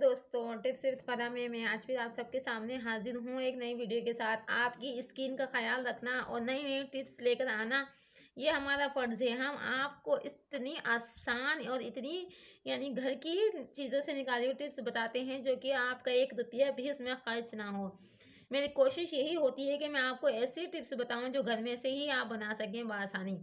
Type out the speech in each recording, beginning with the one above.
दोस्तों tips with फदा में मैं आज भी आप सबके सामने हाजिर हूँ एक नई वीडियो के साथ आपकी स्किन का ख्याल रखना और नई नई टिप्स लेकर आना ये हमारा फ़र्ज़ है हम आपको इतनी आसान और इतनी यानी घर की चीज़ों से निकाली हुई टिप्स बताते हैं जो कि आपका एक रुपया भी उसमें खर्च ना हो मेरी कोशिश यही होती है कि मैं आपको ऐसी टिप्स बताऊँ जो घर में से ही आप बना सकें बसानी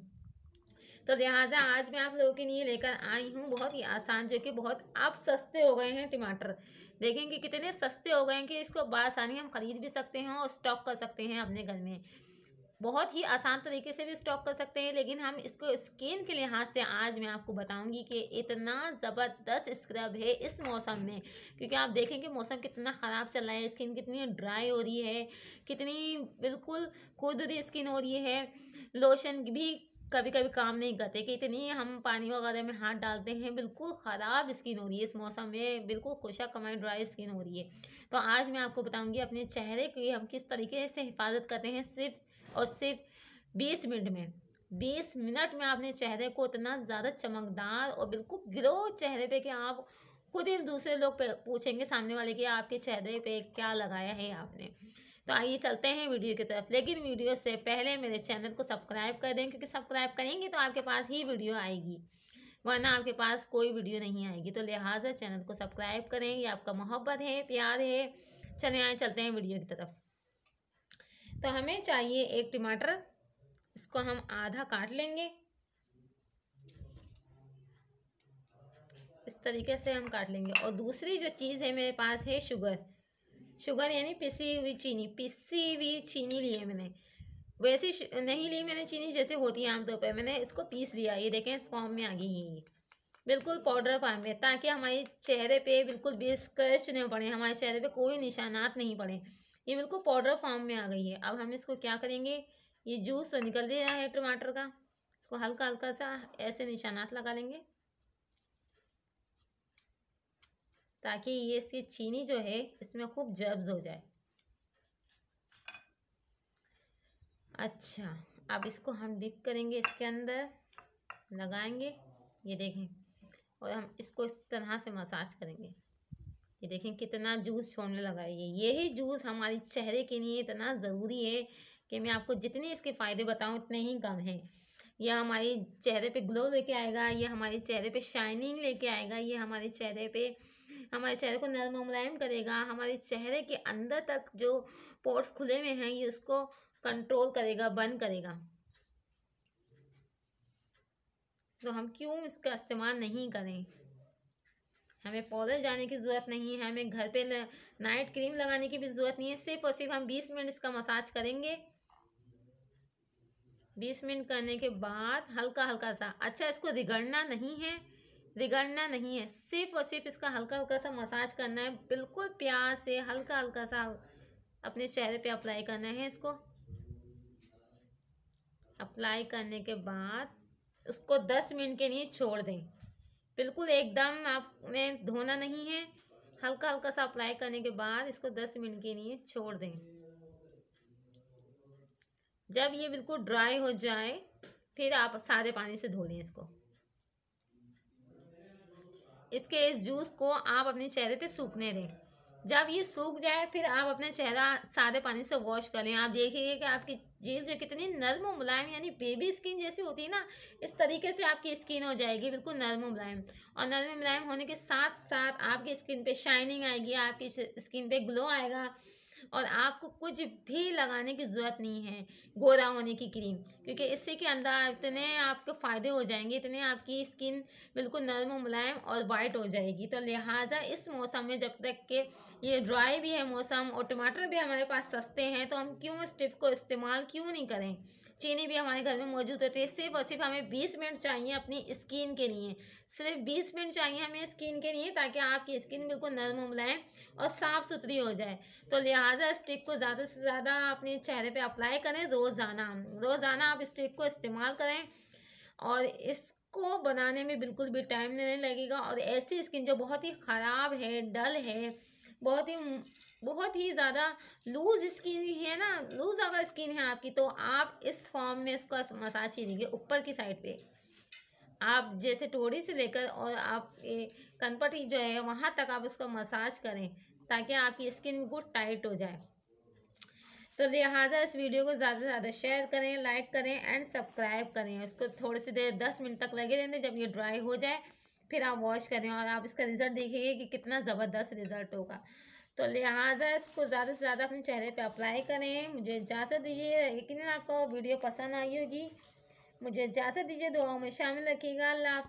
तो लिहाजा आज मैं आप लोगों के लिए लेकर आई हूँ बहुत ही आसान जो कि बहुत अब सस्ते हो गए हैं टमाटर देखें कि कितने सस्ते हो गए हैं कि इसको बसानी हम ख़रीद भी सकते हैं और स्टॉक कर सकते हैं अपने घर में बहुत ही आसान तरीके से भी स्टॉक कर सकते हैं लेकिन हम इसको स्किन के लिहाज से आज मैं आपको बताऊंगी कि इतना ज़बरदस्त स्क्रब है इस मौसम में क्योंकि आप देखें कि मौसम कितना ख़राब चल रहा है स्किन कितनी ड्राई हो रही है कितनी बिल्कुल खुदरी स्किन हो रही है लोशन भी कभी कभी काम नहीं करते कि इतनी हम पानी वगैरह में हाथ डालते हैं बिल्कुल ख़राब स्किन हो रही है इस मौसम में बिल्कुल खुशा कमाई ड्राई स्किन हो रही है तो आज मैं आपको बताऊंगी अपने चेहरे की हम किस तरीके से हिफाजत करते हैं सिर्फ और सिर्फ बीस मिनट में बीस मिनट में आपने चेहरे को इतना ज़्यादा चमकदार और बिल्कुल ग्रो चेहरे पर कि आप खुद ही दूसरे लोग पूछेंगे सामने वाले कि आपके चेहरे पर क्या लगाया है आपने तो आइए चलते हैं वीडियो की तरफ लेकिन वीडियो से पहले मेरे चैनल को सब्सक्राइब कर दें क्योंकि सब्सक्राइब करेंगे तो आपके पास ही वीडियो आएगी वरना आपके पास कोई वीडियो नहीं आएगी तो लिहाजा चैनल को सब्सक्राइब करें ये आपका मोहब्बत है प्यार है चले आए चलते हैं वीडियो की तरफ तो हमें चाहिए एक टमाटर इसको हम आधा काट लेंगे इस तरीके से हम काट लेंगे और दूसरी जो चीज़ है मेरे पास है शुगर शुगर यानी पिसी हुई चीनी पिसी हुई चीनी ली है मैंने वैसी नहीं ली मैंने चीनी जैसे होती है आमतौर पर मैंने इसको पीस लिया ये देखें इस फॉर्म में आ गई ये बिल्कुल पाउडर फॉर्म में ताकि हमारे चेहरे पे बिल्कुल भी स्क्रच नहीं पड़े हमारे चेहरे पे कोई निशानात नहीं पड़े ये बिल्कुल पाउडर फॉर्म में आ गई है अब हम इसको क्या करेंगे ये जूस तो निकल दिया है टमाटर का इसको हल्का हल्का सा ऐसे निशानात लगा लेंगे ताकि ये इसकी चीनी जो है इसमें खूब जब्ज हो जाए अच्छा अब इसको हम डिप करेंगे इसके अंदर लगाएंगे ये देखें और हम इसको इस तरह से मसाज करेंगे ये देखें कितना जूस छोड़ने लगा है ये यही जूस हमारे चेहरे के लिए इतना ज़रूरी है कि मैं आपको जितने इसके फ़ायदे बताऊं उतने ही कम हैं यह हमारे चेहरे पे ग्लो लेके आएगा यह हमारे चेहरे पे शाइनिंग लेके आएगा ये हमारे चेहरे पे हमारे चेहरे को नरम मुलायम करेगा हमारे चेहरे के अंदर तक जो पोर्ट्स खुले हुए हैं ये उसको कंट्रोल करेगा बंद करेगा तो हम क्यों इसका इस्तेमाल नहीं करें हमें पॉलर जाने की ज़रूरत नहीं है हमें घर पे नाइट क्रीम लगाने की भी ज़रूरत नहीं है सिर्फ और सिर्फ हम बीस मिनट इसका मसाज करेंगे बीस मिनट करने के बाद हल्का हल्का सा अच्छा इसको रिगड़ना नहीं है रिगड़ना नहीं है सिर्फ और सिर्फ इसका हल्का हल्का सा मसाज करना है बिल्कुल प्यार से हल्का हल्का सा अपने चेहरे पे अप्लाई करना है इसको अप्लाई करने के बाद उसको दस मिनट के लिए छोड़ दें बिल्कुल एकदम आपने धोना नहीं है हल्का हल्का सा अप्लाई करने के बाद इसको दस मिनट के लिए छोड़ दें जब ये बिल्कुल ड्राई हो जाए फिर आप सादे पानी से धो लें इसको इसके इस जूस को आप अपने चेहरे पे सूखने दें जब ये सूख जाए फिर आप अपना चेहरा सादे पानी से वॉश करें आप देखिए कि आपकी झील जो कितनी नर्म और मुलायम यानी बेबी स्किन जैसी होती है ना इस तरीके से आपकी स्किन हो जाएगी बिल्कुल नर्म और मुलायम और नर्म मुलायम होने के साथ साथ आपकी स्किन पे शाइनिंग आएगी आपकी स्किन पे ग्लो आएगा और आपको कुछ भी लगाने की ज़रूरत नहीं है गोरा होने की क्रीम क्योंकि इससे के अंदर इतने आपके फ़ायदे हो जाएंगे इतने आपकी स्किन बिल्कुल नरम मुलायम और वाइट हो जाएगी तो लिहाजा इस मौसम में जब तक के ये ड्राई भी है मौसम और टमाटर भी हमारे पास सस्ते हैं तो हम क्यों इस टिप्स को इस्तेमाल क्यों नहीं करें चीनी भी हमारे घर में मौजूद होती है सिर्फ और सिर्फ हमें बीस मिनट चाहिए अपनी स्किन के लिए सिर्फ बीस मिनट चाहिए हमें स्किन के लिए ताकि आपकी स्किन बिल्कुल नरम उमलाएँ और साफ़ सुथरी हो जाए तो लिहाजा स्टिक को ज़्यादा से ज़्यादा अपने चेहरे पर अप्लाई करें रोज़ाना रोज़ाना आप स्टिक को इस्तेमाल करें और इस को बनाने में बिल्कुल भी टाइम नहीं लगेगा और ऐसी स्किन जो बहुत ही ख़राब है डल है बहुत ही बहुत ही ज़्यादा लूज स्किन है ना लूज अगर स्किन है आपकी तो आप इस फॉर्म में इसका मसाज लीजिए ऊपर की साइड पे आप जैसे टोड़ी से लेकर और आप कनपटी जो है वहाँ तक आप उसका मसाज करें ताकि आपकी स्किन गुड टाइट हो जाए तो लिहाजा इस वीडियो को ज़्यादा से ज़्यादा शेयर करें लाइक करें एंड सब्सक्राइब करें इसको थोड़ी सी देर दस मिनट तक लगे रहने जब ये ड्राई हो जाए फिर आप वॉश करें और आप इसका रिज़ल्ट देखिए कि कितना ज़बरदस्त रिज़ल्ट होगा तो लिहाजा इसको ज़्यादा से ज़्यादा अपने चेहरे पे अप्लाई करें मुझे इजाज़त दीजिए यकीन आपको वीडियो पसंद आई होगी मुझे इजाज़त दीजिए दुआओं में शामिल रखिएगा अल्लाह